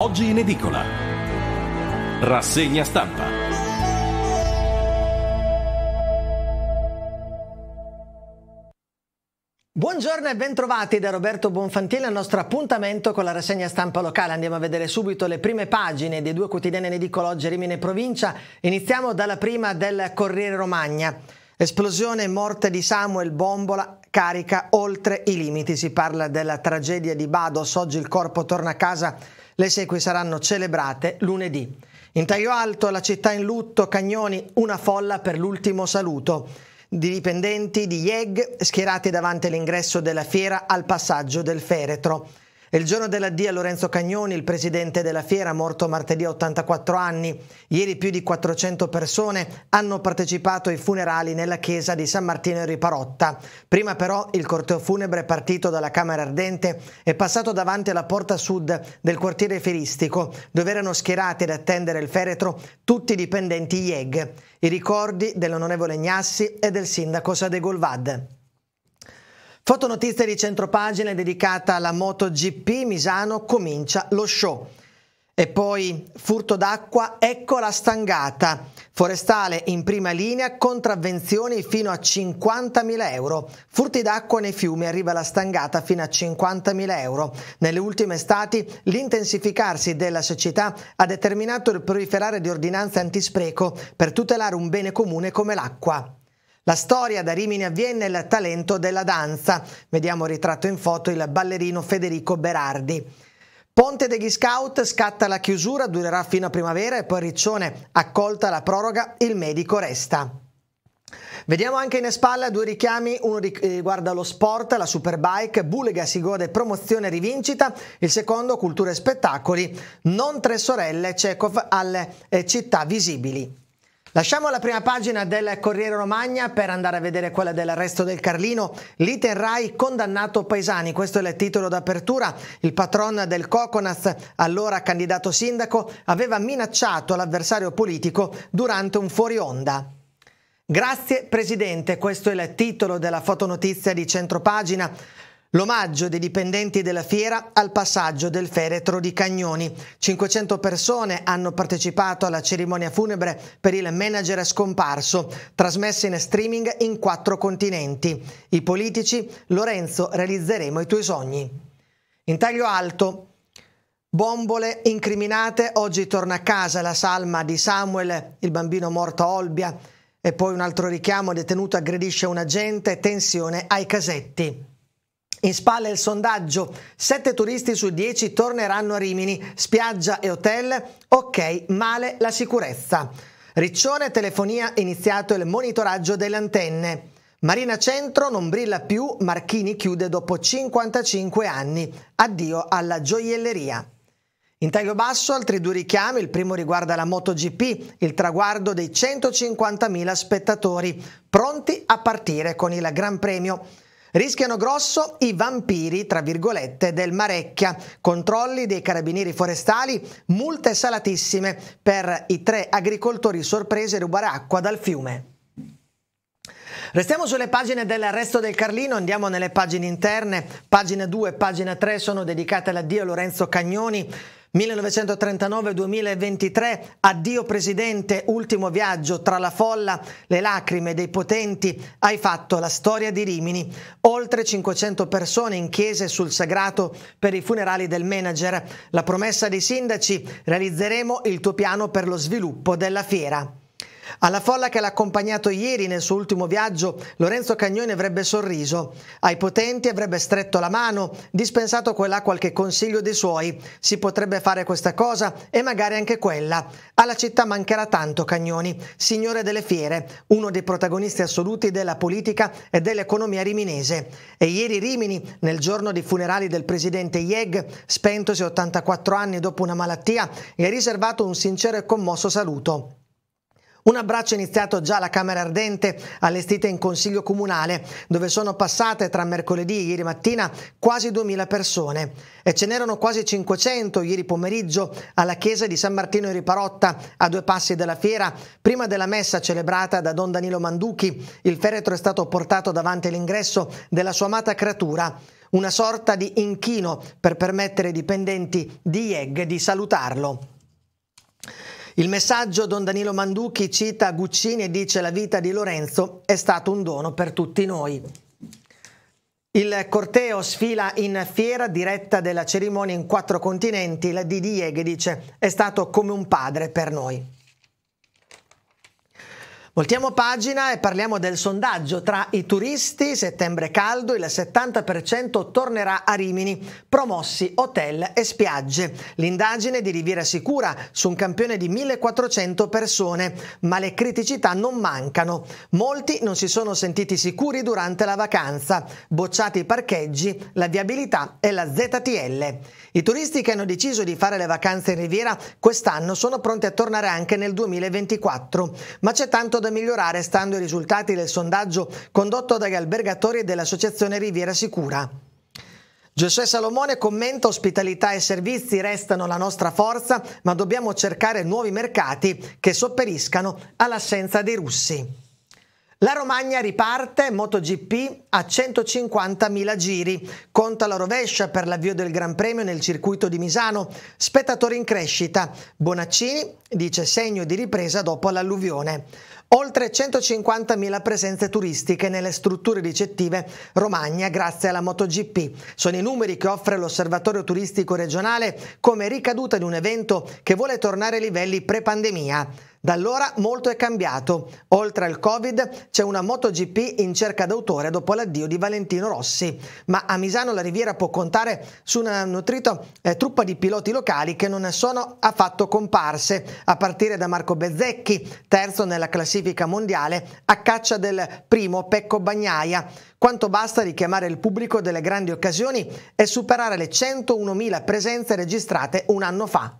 Oggi in edicola. Rassegna stampa. Buongiorno e bentrovati da Roberto Bonfantieri al nostro appuntamento con la rassegna stampa locale. Andiamo a vedere subito le prime pagine dei due quotidiani in edicola oggi Rimini e Provincia. Iniziamo dalla prima del Corriere Romagna. Esplosione morte di Samuel Bombola carica oltre i limiti. Si parla della tragedia di Bados. Oggi il corpo torna a casa le esequie saranno celebrate lunedì. In Taglio Alto, la città in lutto, Cagnoni, una folla per l'ultimo saluto. Di dipendenti di IEG schierati davanti all'ingresso della fiera al passaggio del feretro. Il giorno dell'addio a Lorenzo Cagnoni, il presidente della fiera, morto martedì a 84 anni. Ieri più di 400 persone hanno partecipato ai funerali nella chiesa di San Martino in Riparotta. Prima però il corteo funebre partito dalla Camera Ardente è passato davanti alla porta sud del quartiere feristico, dove erano schierati ad attendere il feretro tutti i dipendenti IEG. I ricordi dell'onorevole Gnassi e del sindaco Sadegolvad. Fotonotizia di centropagina dedicata alla MotoGP Misano comincia lo show. E poi furto d'acqua, ecco la stangata. Forestale in prima linea, contravvenzioni fino a 50.000 euro. Furti d'acqua nei fiumi, arriva la stangata fino a 50.000 euro. Nelle ultime estati l'intensificarsi della siccità ha determinato il proliferare di ordinanze antispreco per tutelare un bene comune come l'acqua. La storia da Rimini a Vienna e il talento della danza. Vediamo ritratto in foto il ballerino Federico Berardi. Ponte degli Scout scatta la chiusura, durerà fino a primavera e poi Riccione, accolta la proroga, il medico resta. Vediamo anche in spalla due richiami, uno eh, riguarda lo sport, la Superbike, Bulega si gode promozione rivincita, il secondo cultura e spettacoli, non tre sorelle, Cecov alle eh, città visibili. Lasciamo la prima pagina del Corriere Romagna per andare a vedere quella dell'arresto del Carlino. L'iter Rai condannato Paesani, questo è il titolo d'apertura. Il patron del Coconaz, allora candidato sindaco, aveva minacciato l'avversario politico durante un fuori onda. Grazie Presidente, questo è il titolo della fotonotizia di centropagina. L'omaggio dei dipendenti della fiera al passaggio del feretro di Cagnoni. 500 persone hanno partecipato alla cerimonia funebre per il manager scomparso, trasmessa in streaming in quattro continenti. I politici, Lorenzo, realizzeremo i tuoi sogni. In taglio alto, Bombole incriminate, oggi torna a casa la salma di Samuel, il bambino morto a Olbia, e poi un altro richiamo, detenuto aggredisce un agente, tensione ai casetti. In spalle il sondaggio, 7 turisti su 10 torneranno a Rimini, spiaggia e hotel, ok, male la sicurezza. Riccione Telefonia iniziato il monitoraggio delle antenne. Marina Centro non brilla più, Marchini chiude dopo 55 anni. Addio alla gioielleria. In taglio basso altri due richiami, il primo riguarda la MotoGP, il traguardo dei 150.000 spettatori, pronti a partire con il Gran Premio. Rischiano grosso i vampiri, tra virgolette, del Marecchia. Controlli dei carabinieri forestali, multe salatissime per i tre agricoltori sorpresi a rubare acqua dal fiume. Restiamo sulle pagine del resto del Carlino, andiamo nelle pagine interne. Pagina 2 e pagina 3 sono dedicate all'addio Lorenzo Cagnoni, 1939-2023, addio presidente, ultimo viaggio tra la folla, le lacrime dei potenti, hai fatto la storia di Rimini. Oltre 500 persone in chiese sul sagrato per i funerali del manager. La promessa dei sindaci, realizzeremo il tuo piano per lo sviluppo della fiera. Alla folla che l'ha accompagnato ieri nel suo ultimo viaggio, Lorenzo Cagnoni avrebbe sorriso. Ai potenti avrebbe stretto la mano, dispensato quella qualche consiglio dei suoi. Si potrebbe fare questa cosa e magari anche quella. Alla città mancherà tanto Cagnoni, signore delle fiere, uno dei protagonisti assoluti della politica e dell'economia riminese. E ieri Rimini, nel giorno dei funerali del presidente Yeg, spentosi 84 anni dopo una malattia, gli ha riservato un sincero e commosso saluto. Un abbraccio è iniziato già alla Camera Ardente allestita in Consiglio Comunale, dove sono passate tra mercoledì e ieri mattina quasi 2000 persone e ce n'erano quasi 500 ieri pomeriggio alla chiesa di San Martino in Riparotta, a due passi dalla fiera, prima della messa celebrata da Don Danilo Manducchi. Il feretro è stato portato davanti all'ingresso della sua amata creatura, una sorta di inchino per permettere ai dipendenti di IEG di salutarlo. Il messaggio Don Danilo Manducchi cita Guccini e dice la vita di Lorenzo è stato un dono per tutti noi. Il corteo sfila in fiera diretta della cerimonia in quattro continenti, la Didier che dice è stato come un padre per noi. Voltiamo pagina e parliamo del sondaggio tra i turisti, settembre caldo, il 70% tornerà a Rimini, promossi hotel e spiagge. L'indagine di Riviera Sicura su un campione di 1400 persone, ma le criticità non mancano. Molti non si sono sentiti sicuri durante la vacanza, bocciati i parcheggi, la viabilità e la ZTL. I turisti che hanno deciso di fare le vacanze in Riviera quest'anno sono pronti a tornare anche nel 2024, ma c'è tanto da da migliorare stando ai risultati del sondaggio condotto dagli albergatori dell'Associazione Riviera Sicura. Giosuè Salomone commenta ospitalità e servizi restano la nostra forza, ma dobbiamo cercare nuovi mercati che sopperiscano all'assenza dei russi. La Romagna riparte MotoGP a 150.000 giri, conta la rovescia per l'avvio del Gran Premio nel circuito di Misano, spettatori in crescita. Bonaccini dice segno di ripresa dopo l'alluvione. Oltre 150.000 presenze turistiche nelle strutture ricettive Romagna grazie alla MotoGP. Sono i numeri che offre l'Osservatorio Turistico Regionale come ricaduta di un evento che vuole tornare ai livelli pre-pandemia. Da allora molto è cambiato. Oltre al Covid c'è una MotoGP in cerca d'autore dopo l'addio di Valentino Rossi, ma a Misano la Riviera può contare su una nutrita eh, truppa di piloti locali che non sono affatto comparse, a partire da Marco Bezzecchi, terzo nella classifica mondiale, a caccia del primo Pecco Bagnaia. Quanto basta richiamare il pubblico delle grandi occasioni e superare le 101.000 presenze registrate un anno fa.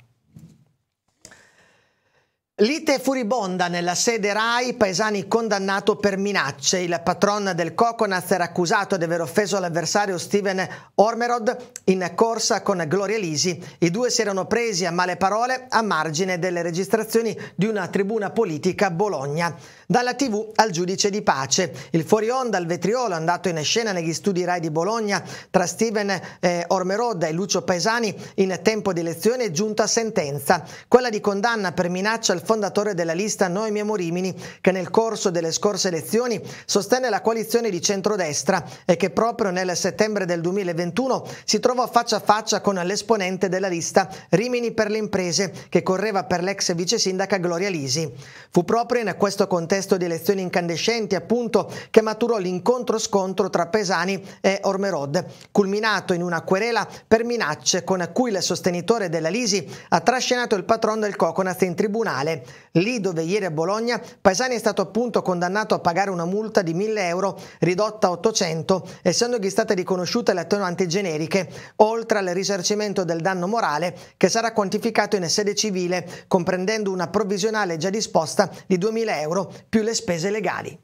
Lite furibonda nella sede RAI, Paesani condannato per minacce. Il patron del Coconaz era accusato di aver offeso l'avversario Steven Ormerod in corsa con Gloria Lisi. I due si erano presi a male parole a margine delle registrazioni di una tribuna politica a Bologna. Dalla TV al giudice di pace. Il fuori onda al vetriolo andato in scena negli studi RAI di Bologna tra Steven eh, Ormerod e Lucio Paesani in tempo di elezione è giunta sentenza. Quella di condanna per minaccia al fondatore della lista Noemi Morimini, che nel corso delle scorse elezioni sostenne la coalizione di centrodestra e che proprio nel settembre del 2021 si trovò faccia a faccia con l'esponente della lista Rimini per le imprese, che correva per l'ex vice sindaca Gloria Lisi. Fu proprio in questo contesto di elezioni incandescenti, appunto, che maturò l'incontro-scontro tra Pesani e Ormerod, culminato in una querela per minacce con cui il sostenitore della Lisi ha trascinato il patron del Coconat in tribunale. Lì dove ieri a Bologna Paesani è stato appunto condannato a pagare una multa di 1000 euro ridotta a 800 essendogli state riconosciute le attenuanti generiche oltre al risarcimento del danno morale che sarà quantificato in sede civile comprendendo una provvisionale già disposta di 2000 euro più le spese legali.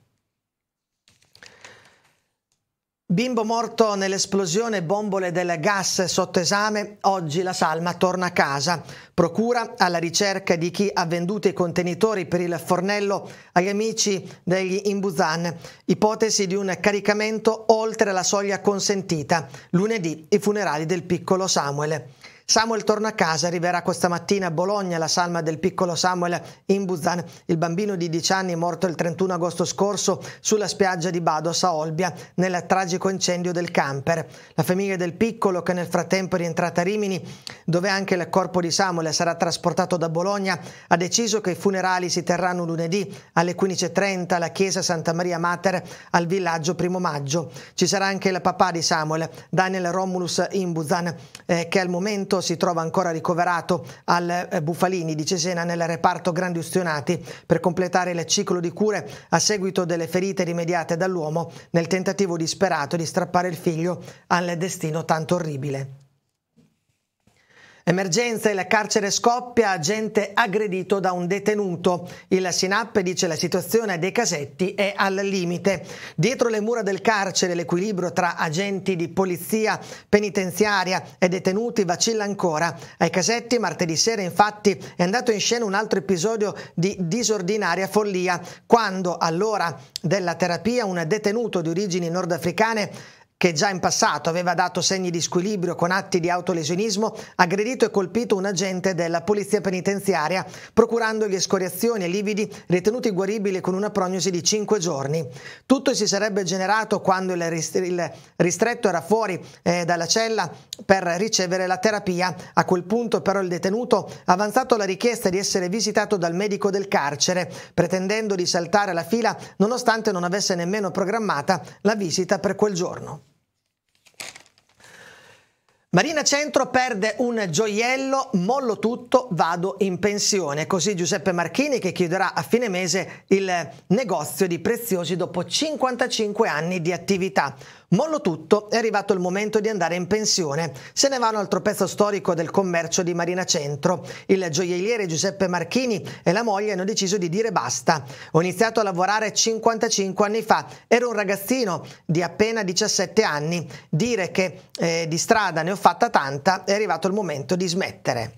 Bimbo morto nell'esplosione bombole del gas sotto esame, oggi la salma torna a casa. Procura alla ricerca di chi ha venduto i contenitori per il fornello agli amici degli Imbuzan. Ipotesi di un caricamento oltre la soglia consentita. Lunedì i funerali del piccolo Samuel. Samuel torna a casa, arriverà questa mattina a Bologna la salma del piccolo Samuel Imbuzan, il bambino di 10 anni morto il 31 agosto scorso sulla spiaggia di Bados a Olbia nel tragico incendio del camper. La famiglia del piccolo, che nel frattempo è rientrata a Rimini, dove anche il corpo di Samuel sarà trasportato da Bologna, ha deciso che i funerali si terranno lunedì alle 15.30 alla chiesa Santa Maria Mater al villaggio Primo Maggio. Ci sarà anche il papà di Samuel, Daniel Romulus Imbuzan, eh, che al momento Benedetto si trova ancora ricoverato al eh, Bufalini di Cesena nel reparto grandi ustionati per completare il ciclo di cure a seguito delle ferite rimediate dall'uomo nel tentativo disperato di strappare il figlio al destino tanto orribile. Emergenza, il carcere scoppia, agente aggredito da un detenuto. Il SINAP dice la situazione dei casetti è al limite. Dietro le mura del carcere l'equilibrio tra agenti di polizia penitenziaria e detenuti vacilla ancora. Ai casetti martedì sera infatti è andato in scena un altro episodio di disordinaria follia, quando all'ora della terapia un detenuto di origini nordafricane che già in passato aveva dato segni di squilibrio con atti di autolesionismo, aggredito e colpito un agente della polizia penitenziaria, procurandogli escoriazioni e lividi ritenuti guaribili con una prognosi di 5 giorni. Tutto si sarebbe generato quando il, ristretto era fuori eh, dalla cella per ricevere la terapia. A quel punto però il detenuto ha avanzato la richiesta di essere visitato dal medico del carcere, pretendendo di saltare la fila nonostante non avesse nemmeno programmata la visita per quel giorno. Marina Centro perde un gioiello, mollo tutto, vado in pensione. Così Giuseppe Marchini che chiuderà a fine mese il negozio di preziosi dopo 55 anni di attività. Mollo tutto, è arrivato il momento di andare in pensione. Se ne vanno al tropezzo storico del commercio di Marina Centro. Il gioielliere Giuseppe Marchini e la moglie hanno deciso di dire basta. Ho iniziato a lavorare 55 anni fa, ero un ragazzino di appena 17 anni. Dire che eh, di strada ne ho fatta tanta, è arrivato il momento di smettere.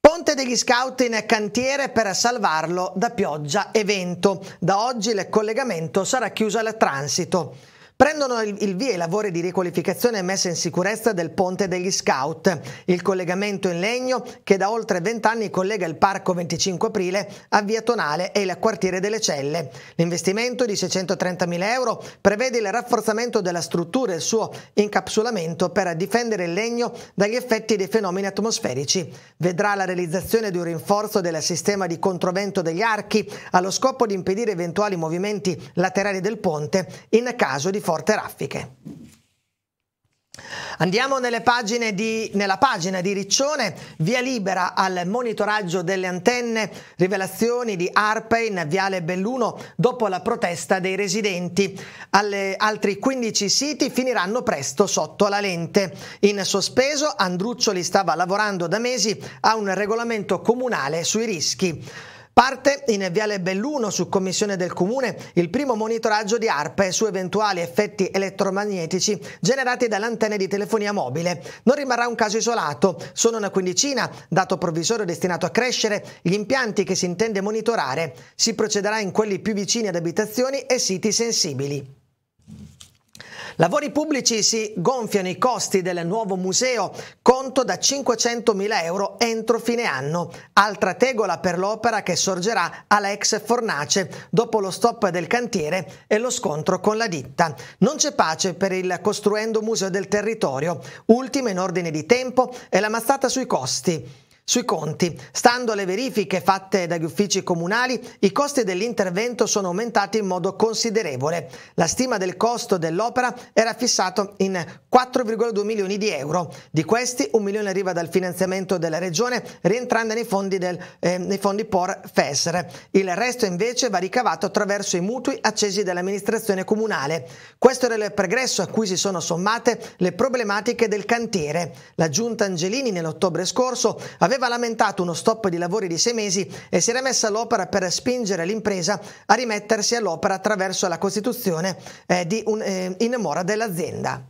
Ponte degli Scout in cantiere per salvarlo da pioggia e vento. Da oggi il collegamento sarà chiuso al transito. Prendono il, il via i lavori di riqualificazione e messa in sicurezza del ponte degli Scout, il collegamento in legno che da oltre vent'anni collega il Parco 25 Aprile a Via Tonale e il quartiere delle Celle. L'investimento di 630.000 euro prevede il rafforzamento della struttura e il suo incapsulamento per difendere il legno dagli effetti dei fenomeni atmosferici. Vedrà la realizzazione di un rinforzo del sistema di controvento degli archi allo scopo di impedire eventuali movimenti laterali del ponte in caso di Forte Raffiche. Andiamo di, nella pagina di Riccione, via libera al monitoraggio delle antenne, rivelazioni di ARPE in Viale Belluno dopo la protesta dei residenti. Alle altri 15 siti finiranno presto sotto la lente. In sospeso Andruccioli stava lavorando da mesi a un regolamento comunale sui rischi. Parte in Viale Belluno su commissione del Comune il primo monitoraggio di ARPE su eventuali effetti elettromagnetici generati dall'antenna di telefonia mobile. Non rimarrà un caso isolato, sono una quindicina, dato provvisorio destinato a crescere, gli impianti che si intende monitorare. Si procederà in quelli più vicini ad abitazioni e siti sensibili. Lavori pubblici si gonfiano i costi del nuovo museo, conto da 500.000 euro entro fine anno. Altra tegola per l'opera che sorgerà alla ex Fornace dopo lo stop del cantiere e lo scontro con la ditta. Non c'è pace per il costruendo museo del territorio. Ultima in ordine di tempo è la mazzata sui costi. Sui conti, stando alle verifiche fatte dagli uffici comunali, i costi dell'intervento sono aumentati in modo considerevole. La stima del costo dell'opera era fissata in 4,2 milioni di euro. Di questi, un milione arriva dal finanziamento della regione, rientrando nei fondi, del, eh, nei fondi POR FESR. Il resto invece va ricavato attraverso i mutui accesi dall'amministrazione comunale. Questo era il pregresso a cui si sono sommate le problematiche del cantiere. La giunta Angelini nell'ottobre scorso aveva aveva lamentato uno stop di lavori di sei mesi e si era messa all'opera per spingere l'impresa a rimettersi all'opera attraverso la costituzione eh, di un, eh, in mora dell'azienda.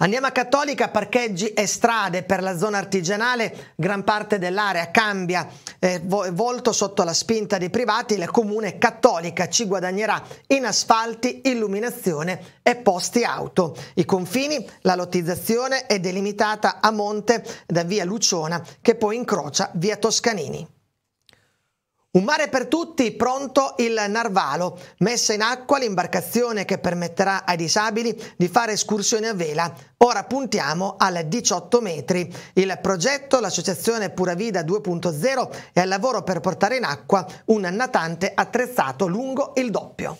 Andiamo a Cattolica, parcheggi e strade per la zona artigianale, gran parte dell'area cambia eh, volto sotto la spinta dei privati, il comune Cattolica ci guadagnerà in asfalti, illuminazione e posti auto. I confini, la lottizzazione è delimitata a monte da via Luciona che poi incrocia via Toscanini. Un mare per tutti, pronto il Narvalo, messa in acqua l'imbarcazione che permetterà ai disabili di fare escursioni a vela. Ora puntiamo al 18 metri. Il progetto, l'associazione Pura Vida 2.0 è al lavoro per portare in acqua un natante attrezzato lungo il doppio.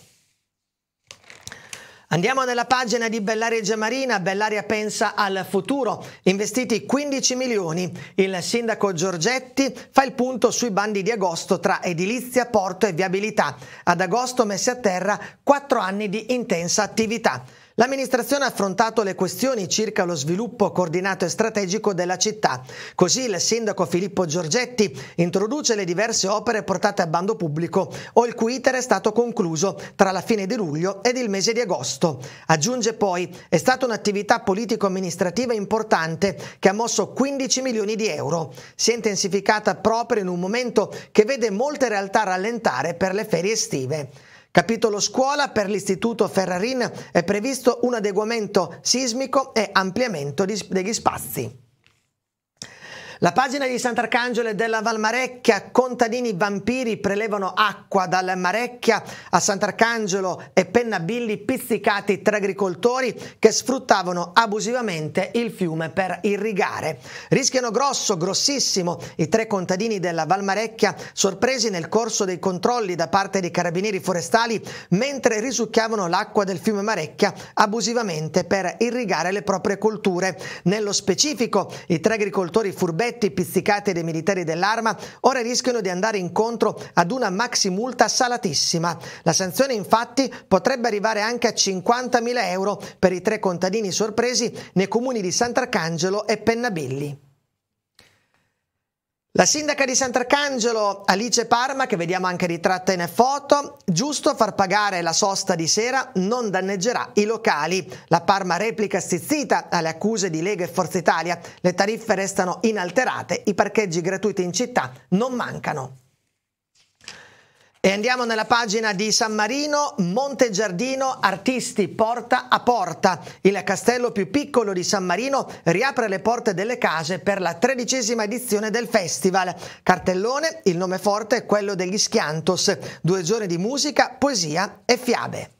Andiamo nella pagina di Bellaria Gemarina, Bellaria pensa al futuro, investiti 15 milioni, il sindaco Giorgetti fa il punto sui bandi di agosto tra edilizia, porto e viabilità, ad agosto messi a terra 4 anni di intensa attività. L'amministrazione ha affrontato le questioni circa lo sviluppo coordinato e strategico della città. Così il sindaco Filippo Giorgetti introduce le diverse opere portate a bando pubblico o il cui iter è stato concluso tra la fine di luglio ed il mese di agosto. Aggiunge poi è stata un'attività politico-amministrativa importante che ha mosso 15 milioni di euro. Si è intensificata proprio in un momento che vede molte realtà rallentare per le ferie estive. Capitolo scuola per l'Istituto Ferrarin è previsto un adeguamento sismico e ampliamento degli spazi. La pagina di Sant'Arcangelo e della Valmarecchia, contadini vampiri prelevano acqua dalla Marecchia a Sant'Arcangelo e Pennabilli pizzicati tra agricoltori che sfruttavano abusivamente il fiume per irrigare. Rischiano grosso, grossissimo, i tre contadini della Valmarecchia sorpresi nel corso dei controlli da parte dei carabinieri forestali mentre risucchiavano l'acqua del fiume Marecchia abusivamente per irrigare le proprie colture. Nello specifico, i tre agricoltori furbetti diretti pizzicati dei militari dell'arma ora rischiano di andare incontro ad una maxi multa salatissima. La sanzione infatti potrebbe arrivare anche a 50.000 euro per i tre contadini sorpresi nei comuni di Sant'Arcangelo e Pennabilli. La sindaca di Sant'Arcangelo, Alice Parma, che vediamo anche ritratta in foto, giusto far pagare la sosta di sera non danneggerà i locali. La Parma replica stizzita alle accuse di Lega e Forza Italia. Le tariffe restano inalterate, i parcheggi gratuiti in città non mancano. E andiamo nella pagina di San Marino, Monte Giardino, artisti porta a porta. Il castello più piccolo di San Marino riapre le porte delle case per la tredicesima edizione del festival. Cartellone, il nome forte è quello degli Schiantos, due giorni di musica, poesia e fiabe.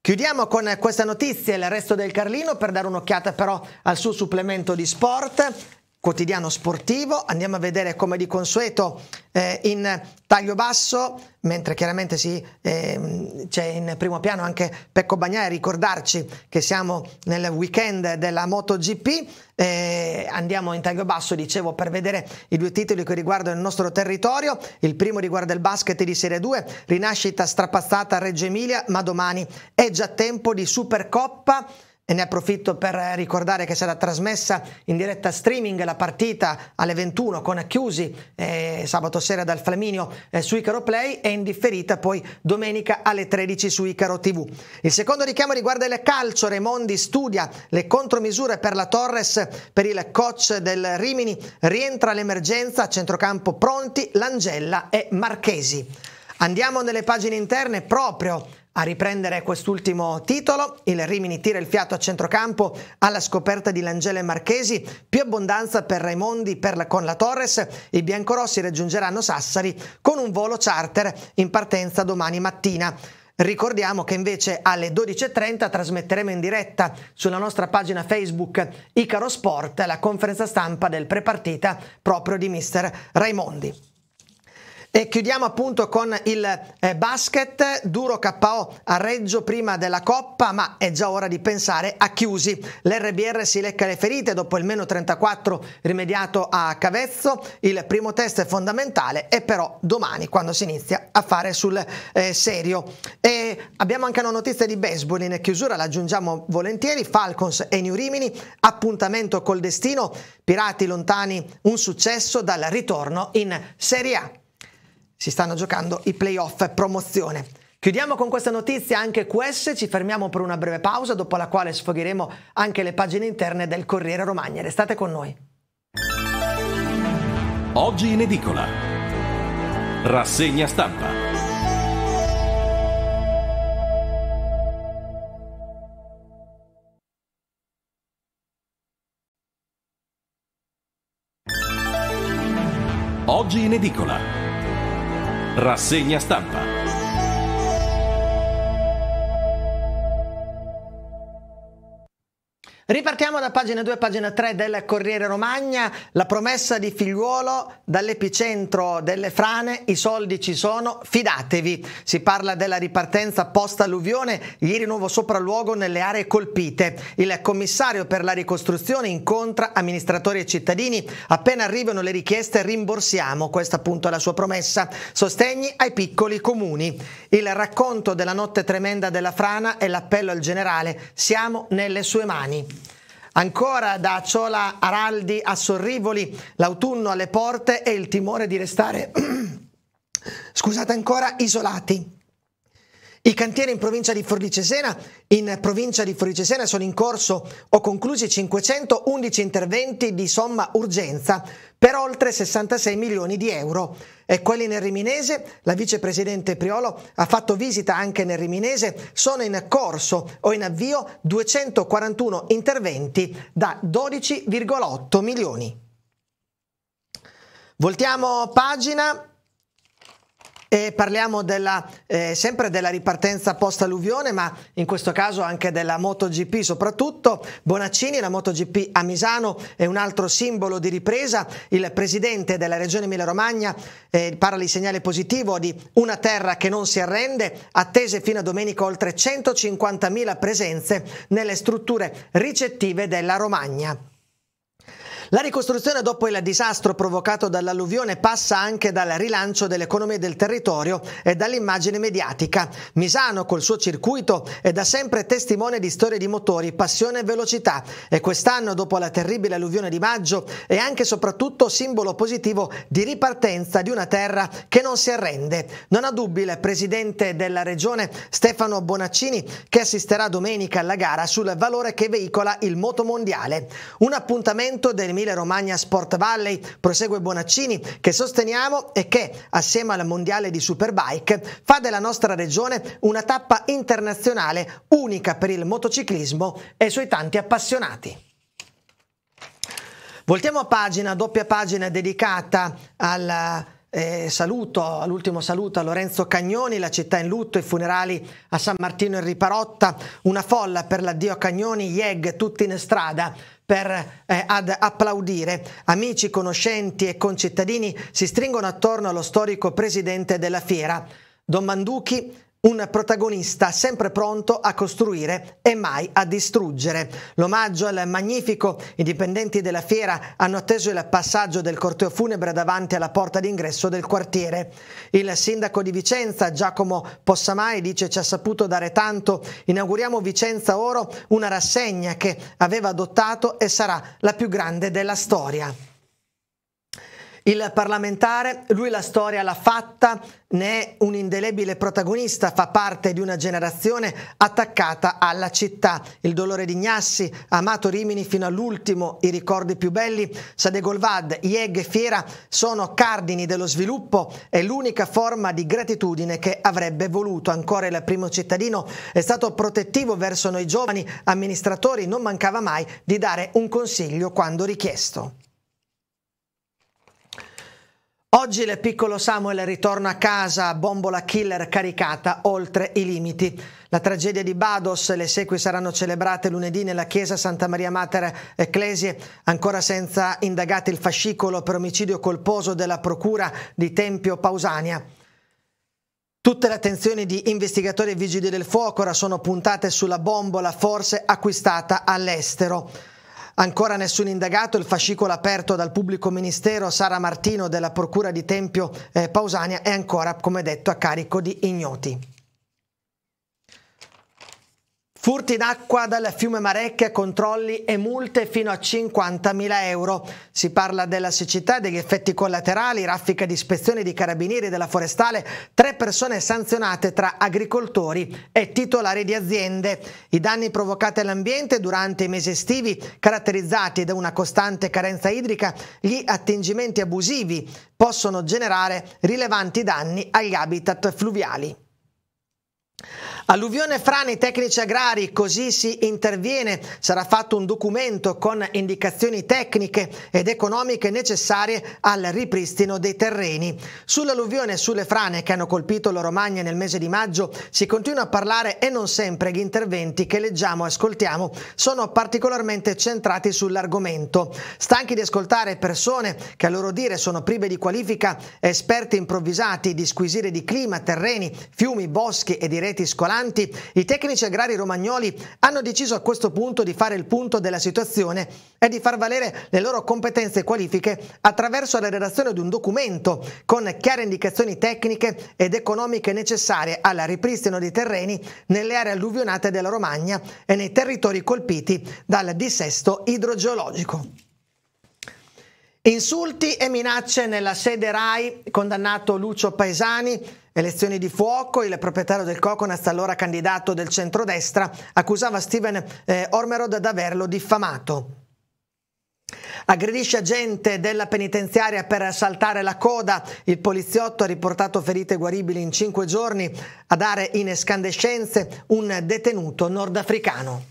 Chiudiamo con questa notizia e il resto del Carlino per dare un'occhiata però al suo supplemento di sport quotidiano sportivo. Andiamo a vedere come di consueto eh, in taglio basso, mentre chiaramente sì, eh, c'è in primo piano anche Pecco Bagnai a ricordarci che siamo nel weekend della MotoGP. Eh, andiamo in taglio basso, dicevo, per vedere i due titoli che riguardano il nostro territorio. Il primo riguarda il basket di Serie 2, rinascita strapazzata a Reggio Emilia, ma domani è già tempo di Supercoppa e ne approfitto per ricordare che sarà trasmessa in diretta streaming la partita alle 21 con Chiusi eh, sabato sera dal Flaminio eh, su Icaro Play e in differita poi domenica alle 13 su Icaro TV. Il secondo richiamo riguarda il calcio. Raimondi studia le contromisure per la Torres per il coach del Rimini. Rientra l'emergenza, a centrocampo pronti, Langella e Marchesi. Andiamo nelle pagine interne proprio a riprendere quest'ultimo titolo, il Rimini tira il fiato a centrocampo alla scoperta di Langele Marchesi, più abbondanza per Raimondi per la, con la Torres, i biancorossi raggiungeranno Sassari con un volo charter in partenza domani mattina. Ricordiamo che invece alle 12.30 trasmetteremo in diretta sulla nostra pagina Facebook Icaro Sport la conferenza stampa del prepartita proprio di mister Raimondi. E chiudiamo appunto con il eh, basket, duro KO a Reggio prima della Coppa, ma è già ora di pensare a chiusi. L'RBR si lecca le ferite dopo il meno 34 rimediato a Cavezzo, il primo test è fondamentale è però domani quando si inizia a fare sul eh, serio. E abbiamo anche una notizia di baseball in chiusura, l'aggiungiamo volentieri, Falcons e New Rimini, appuntamento col destino, Pirati lontani un successo dal ritorno in Serie A si stanno giocando i playoff promozione. Chiudiamo con questa notizia anche queste, ci fermiamo per una breve pausa dopo la quale sfogheremo anche le pagine interne del Corriere Romagna. Restate con noi. Oggi in edicola. Rassegna stampa. Oggi in edicola. Resenha Estampa. Ripartiamo da pagina 2 pagina 3 del Corriere Romagna, la promessa di figliuolo dall'epicentro delle frane, i soldi ci sono, fidatevi. Si parla della ripartenza post-alluvione, ieri nuovo sopralluogo nelle aree colpite. Il commissario per la ricostruzione incontra amministratori e cittadini, appena arrivano le richieste rimborsiamo, questa appunto è la sua promessa, sostegni ai piccoli comuni. Il racconto della notte tremenda della frana e l'appello al generale, siamo nelle sue mani. Ancora da Ciola Araldi a Sorrivoli, l'autunno alle porte e il timore di restare, scusate ancora, isolati. I cantieri in provincia di Forlì-Cesena, in provincia di Forlì-Cesena sono in corso o conclusi 511 interventi di somma urgenza per oltre 66 milioni di euro. E quelli nel Riminese, la vicepresidente Priolo ha fatto visita anche nel Riminese, sono in corso o in avvio 241 interventi da 12,8 milioni. Voltiamo pagina e parliamo della, eh, sempre della ripartenza post-alluvione, ma in questo caso anche della MotoGP soprattutto. Bonaccini, la MotoGP a Misano è un altro simbolo di ripresa. Il presidente della regione Emilia-Romagna eh, parla di segnale positivo di una terra che non si arrende, attese fino a domenica oltre 150.000 presenze nelle strutture ricettive della Romagna. La ricostruzione dopo il disastro provocato dall'alluvione passa anche dal rilancio dell'economia del territorio e dall'immagine mediatica. Misano col suo circuito è da sempre testimone di storie di motori, passione e velocità e quest'anno dopo la terribile alluvione di maggio è anche e soprattutto simbolo positivo di ripartenza di una terra che non si arrende. Non ha dubbi il presidente della regione Stefano Bonaccini che assisterà domenica alla gara sul valore che veicola il moto mondiale. Un appuntamento del Emilia Romagna Sport Valley prosegue Bonaccini che sosteniamo e che assieme al mondiale di Superbike fa della nostra regione una tappa internazionale unica per il motociclismo e i suoi tanti appassionati. Voltiamo a pagina, doppia pagina dedicata al eh, saluto, all'ultimo saluto a Lorenzo Cagnoni, la città in lutto, i funerali a San Martino in Riparotta, una folla per l'addio a Cagnoni, IEG tutti in strada per, eh, ad applaudire. Amici, conoscenti e concittadini si stringono attorno allo storico presidente della fiera. Don Manduchi un protagonista sempre pronto a costruire e mai a distruggere. L'omaggio al magnifico, i dipendenti della fiera hanno atteso il passaggio del corteo funebre davanti alla porta d'ingresso del quartiere. Il sindaco di Vicenza, Giacomo Possamai, dice ci ha saputo dare tanto. Inauguriamo Vicenza Oro, una rassegna che aveva adottato e sarà la più grande della storia. Il parlamentare, lui la storia l'ha fatta, ne è un indelebile protagonista, fa parte di una generazione attaccata alla città. Il dolore di Gnassi, amato Rimini fino all'ultimo, i ricordi più belli, Sadegolvad, Ieg e Fiera sono cardini dello sviluppo e l'unica forma di gratitudine che avrebbe voluto. Ancora il primo cittadino è stato protettivo verso noi giovani amministratori, non mancava mai di dare un consiglio quando richiesto. Oggi il piccolo Samuel ritorna a casa, bombola killer caricata oltre i limiti. La tragedia di Bados, le sequi saranno celebrate lunedì nella chiesa Santa Maria Mater Ecclesie, ancora senza indagati il fascicolo per omicidio colposo della procura di Tempio Pausania. Tutte le attenzioni di investigatori e vigili del fuoco ora sono puntate sulla bombola forse acquistata all'estero. Ancora nessun indagato, il fascicolo aperto dal pubblico ministero Sara Martino della Procura di Tempio eh, Pausania è ancora, come detto, a carico di ignoti. Furti d'acqua dal fiume Marecchia, controlli e multe fino a 50.000 euro. Si parla della siccità e degli effetti collaterali, raffica di ispezioni di carabinieri della forestale, tre persone sanzionate tra agricoltori e titolari di aziende. I danni provocati all'ambiente durante i mesi estivi, caratterizzati da una costante carenza idrica, gli attingimenti abusivi possono generare rilevanti danni agli habitat fluviali. Alluvione frane tecnici agrari, così si interviene. Sarà fatto un documento con indicazioni tecniche ed economiche necessarie al ripristino dei terreni. Sull'alluvione e sulle frane che hanno colpito la Romagna nel mese di maggio si continua a parlare e non sempre gli interventi che leggiamo e ascoltiamo sono particolarmente centrati sull'argomento. Stanchi di ascoltare persone che a loro dire sono prive di qualifica, esperti improvvisati di squisire di clima, terreni, fiumi, boschi e di reti scolastiche, importanti, i tecnici agrari romagnoli hanno deciso a questo punto di fare il punto della situazione e di far valere le loro competenze e qualifiche attraverso la redazione di un documento con chiare indicazioni tecniche ed economiche necessarie al ripristino dei terreni nelle aree alluvionate della Romagna e nei territori colpiti dal dissesto idrogeologico. Insulti e minacce nella sede RAI, condannato Lucio Paesani, Elezioni di fuoco, il proprietario del Coconaz, allora candidato del centrodestra, accusava Steven eh, Ormerod d'averlo diffamato. Aggredisce agente della penitenziaria per saltare la coda. Il poliziotto ha riportato ferite guaribili in cinque giorni a dare in escandescenze un detenuto nordafricano.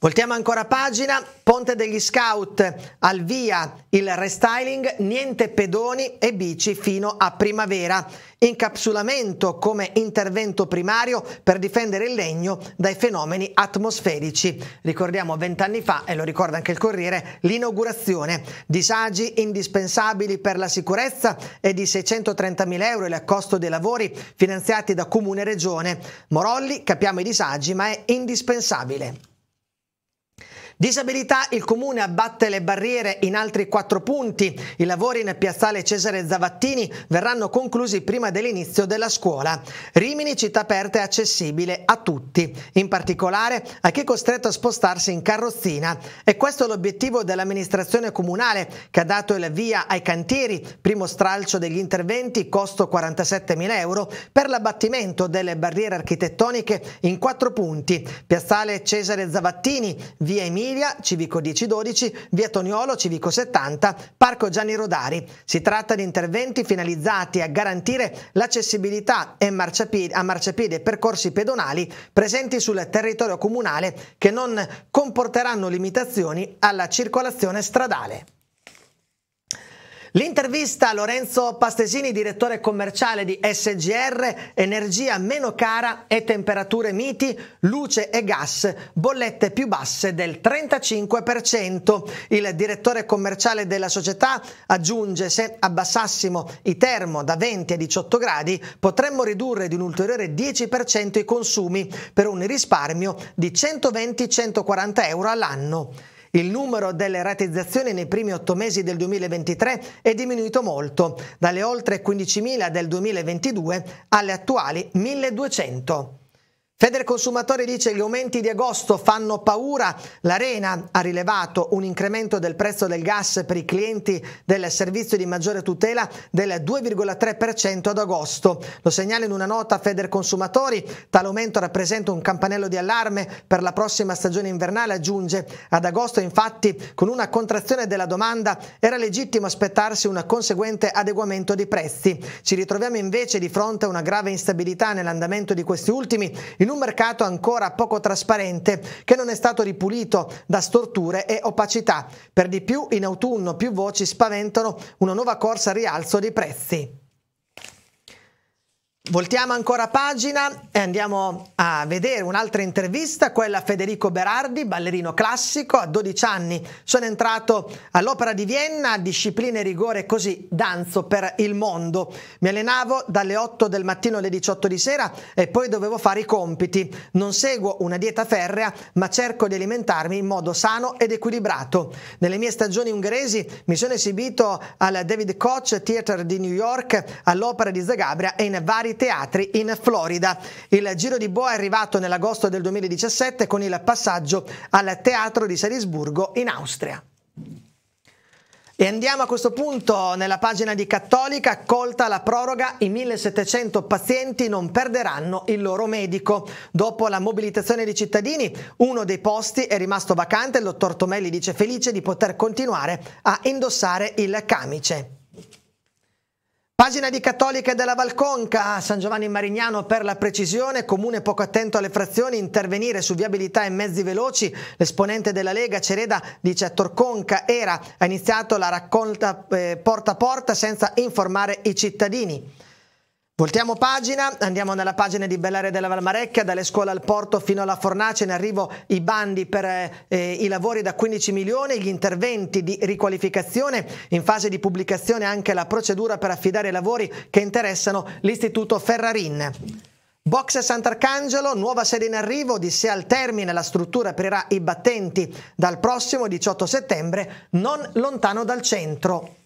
Voltiamo ancora pagina, Ponte degli Scout al via il restyling, niente pedoni e bici fino a primavera. Incapsulamento come intervento primario per difendere il legno dai fenomeni atmosferici. Ricordiamo vent'anni fa, e lo ricorda anche il Corriere, l'inaugurazione. Disagi indispensabili per la sicurezza e di 630.000 euro il costo dei lavori finanziati da Comune e Regione. Morolli, capiamo i disagi, ma è indispensabile. Disabilità, il comune abbatte le barriere in altri quattro punti. I lavori in piazzale Cesare Zavattini verranno conclusi prima dell'inizio della scuola. Rimini città aperta e accessibile a tutti, in particolare a chi è costretto a spostarsi in carrozzina. E questo è l'obiettivo dell'amministrazione comunale che ha dato il via ai cantieri, primo stralcio degli interventi, costo 47.000 euro, per l'abbattimento delle barriere architettoniche in quattro punti. Piazzale Cesare Zavattini, via Emilia, Emilia, Civico 1012, Via Toniolo, Civico 70, Parco Gianni Rodari. Si tratta di interventi finalizzati a garantire l'accessibilità a marciapiede e percorsi pedonali presenti sul territorio comunale che non comporteranno limitazioni alla circolazione stradale. L'intervista a Lorenzo Pastesini, direttore commerciale di SGR, energia meno cara e temperature miti, luce e gas, bollette più basse del 35%. Il direttore commerciale della società aggiunge se abbassassimo i termo da 20 a 18 gradi potremmo ridurre di un ulteriore 10% i consumi per un risparmio di 120-140 euro all'anno. Il numero delle ratizzazioni nei primi otto mesi del 2023 è diminuito molto, dalle oltre 15.000 del 2022 alle attuali 1.200. Feder Consumatori dice che gli aumenti di agosto fanno paura, l'Arena ha rilevato un incremento del prezzo del gas per i clienti del servizio di maggiore tutela del 2,3% ad agosto. Lo segnala in una nota Feder Consumatori, tale aumento rappresenta un campanello di allarme per la prossima stagione invernale, aggiunge. Ad agosto infatti con una contrazione della domanda era legittimo aspettarsi un conseguente adeguamento dei prezzi. Ci ritroviamo invece di fronte a una grave instabilità nell'andamento di questi ultimi. In in un mercato ancora poco trasparente che non è stato ripulito da storture e opacità. Per di più in autunno più voci spaventano una nuova corsa al rialzo dei prezzi. Voltiamo ancora pagina e andiamo a vedere un'altra intervista, quella a Federico Berardi, ballerino classico, a 12 anni sono entrato all'Opera di Vienna, disciplina e rigore, così danzo per il mondo. Mi allenavo dalle 8 del mattino alle 18 di sera e poi dovevo fare i compiti. Non seguo una dieta ferrea, ma cerco di alimentarmi in modo sano ed equilibrato. Nelle mie stagioni ungheresi mi sono esibito al David Koch Theatre di New York, all'Opera di Zagabria e in vari teatri in Florida. Il Giro di Boa è arrivato nell'agosto del 2017 con il passaggio al Teatro di Salisburgo in Austria. E andiamo a questo punto nella pagina di Cattolica, accolta la proroga, i 1700 pazienti non perderanno il loro medico. Dopo la mobilitazione dei cittadini, uno dei posti è rimasto vacante, il dottor Tomelli dice felice di poter continuare a indossare il camice. Pagina di Cattolica della Valconca San Giovanni Marignano per la precisione, comune poco attento alle frazioni, intervenire su viabilità e mezzi veloci. L'esponente della Lega Cereda dice a Torconca era, ha iniziato la raccolta eh, porta a porta senza informare i cittadini. Voltiamo pagina, andiamo nella pagina di Bellare della Valmarecchia, dalle scuole al porto fino alla fornace, in arrivo i bandi per eh, i lavori da 15 milioni, gli interventi di riqualificazione, in fase di pubblicazione anche la procedura per affidare i lavori che interessano l'Istituto Ferrarin. Box Sant'Arcangelo, nuova sede in arrivo, di se al termine la struttura aprirà i battenti dal prossimo 18 settembre, non lontano dal centro.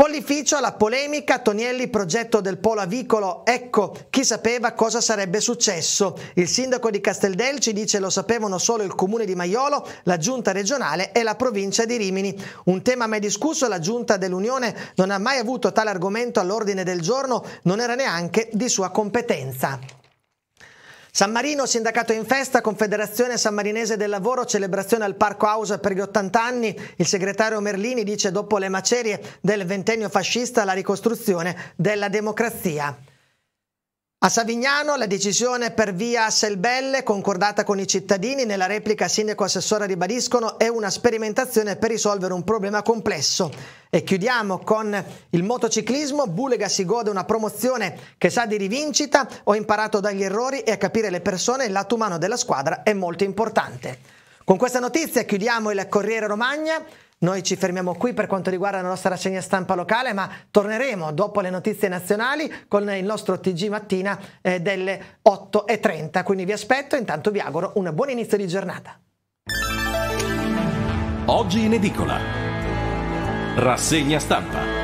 Pollificio alla polemica, Tonielli progetto del polo avicolo, ecco chi sapeva cosa sarebbe successo. Il sindaco di Casteldel ci dice lo sapevano solo il comune di Maiolo, la giunta regionale e la provincia di Rimini. Un tema mai discusso, la giunta dell'Unione non ha mai avuto tale argomento all'ordine del giorno, non era neanche di sua competenza. San Marino, sindacato in festa, Confederazione Sammarinese del Lavoro, celebrazione al Parco House per gli 80 anni. Il segretario Merlini dice dopo le macerie del ventennio fascista la ricostruzione della democrazia. A Savignano la decisione per via Selbelle, concordata con i cittadini, nella replica sindaco assessore ribadiscono è una sperimentazione per risolvere un problema complesso. E chiudiamo con il motociclismo, Bulega si gode una promozione che sa di rivincita, ho imparato dagli errori e a capire le persone, il lato umano della squadra è molto importante. Con questa notizia chiudiamo il Corriere Romagna. Noi ci fermiamo qui per quanto riguarda la nostra rassegna stampa locale, ma torneremo dopo le notizie nazionali con il nostro TG mattina eh, delle 8.30. Quindi vi aspetto e intanto vi auguro un buon inizio di giornata. Oggi in edicola. Rassegna stampa.